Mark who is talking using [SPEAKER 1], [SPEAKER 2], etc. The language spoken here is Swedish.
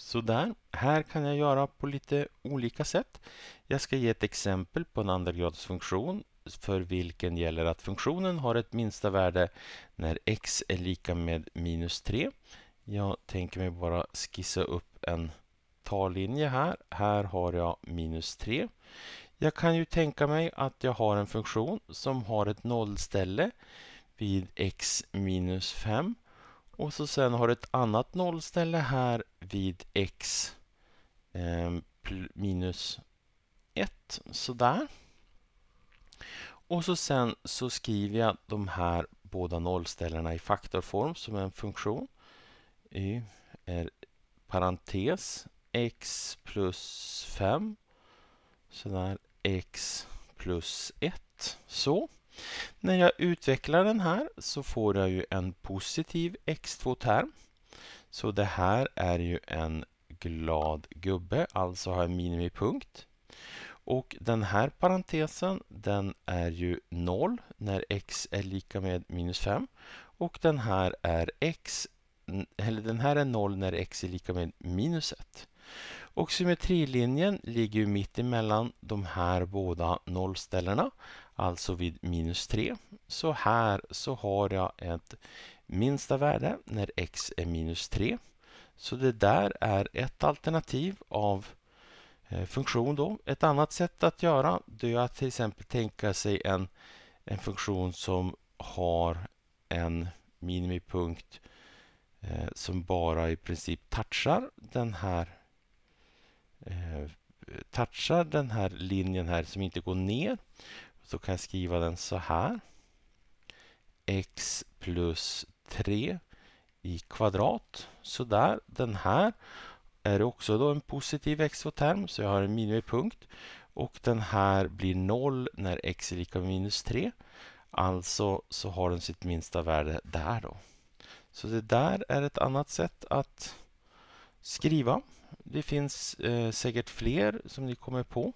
[SPEAKER 1] Sådär, här kan jag göra på lite olika sätt. Jag ska ge ett exempel på en andragradsfunktion för vilken gäller att funktionen har ett minsta värde när x är lika med minus 3. Jag tänker mig bara skissa upp en tallinje här. Här har jag minus 3. Jag kan ju tänka mig att jag har en funktion som har ett nollställe vid x minus 5 och så sen har du ett annat nollställe här vid x eh, minus 1, sådär. Och så sen så skriver jag de här båda nollställena i faktorform som en funktion. Y är parentes x plus 5 sådär x plus 1, så. När jag utvecklar den här så får jag ju en positiv x2-term. Så det här är ju en glad gubbe, alltså har jag minimipunkt. Och den här parentesen den är ju 0 när x är lika med minus 5. Och den här är x, eller den här är 0 när x är lika med minus 1. Och symmetrilinjen ligger ju mitt emellan de här båda nollställena, alltså vid minus 3. Så här så har jag ett minsta värde när x är minus 3. Så det där är ett alternativ av eh, funktion då. Ett annat sätt att göra det är att till exempel tänka sig en, en funktion som har en minimipunkt eh, som bara i princip touchar den här eh, touchar den här linjen här som inte går ner så kan jag skriva den så här. x plus 3 i kvadrat. Så där, den här är också då en positiv exoterm så jag har en minimipunkt och den här blir 0 när x är lika med minus 3. Alltså så har den sitt minsta värde där då. Så det där är ett annat sätt att skriva. Det finns eh, säkert fler som ni kommer på.